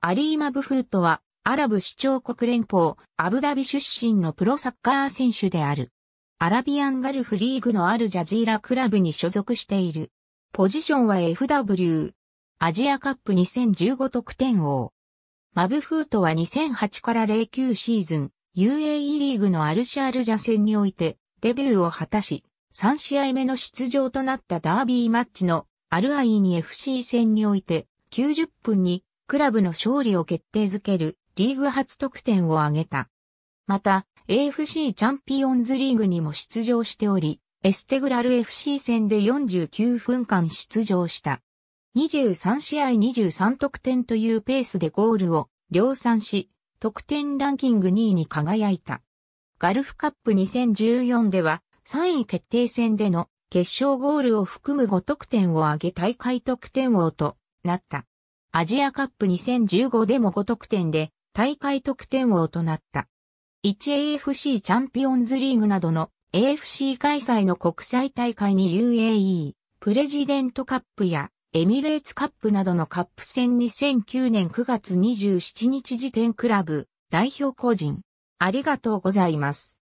アリー・マブフートは、アラブ首長国連邦、アブダビ出身のプロサッカー選手である。アラビアンガルフリーグのアルジャジーラクラブに所属している。ポジションは FW。アジアカップ2015得点王。マブフートは2008から09シーズン、UAE リーグのアルシャールジャ戦において、デビューを果たし、3試合目の出場となったダービーマッチの、アルアイーニ FC 戦において、90分にクラブの勝利を決定づけるリーグ初得点を挙げた。また、AFC チャンピオンズリーグにも出場しており、エステグラル FC 戦で49分間出場した。23試合23得点というペースでゴールを量産し、得点ランキング2位に輝いた。ガルフカップ2014では3位決定戦での決勝ゴールを含む5得点を挙げ大会得点王となった。アジアカップ2015でも5得点で大会得点王となった。1AFC チャンピオンズリーグなどの AFC 開催の国際大会に UAE、プレジデントカップやエミレーツカップなどのカップ戦2009年9月27日時点クラブ代表個人ありがとうございます。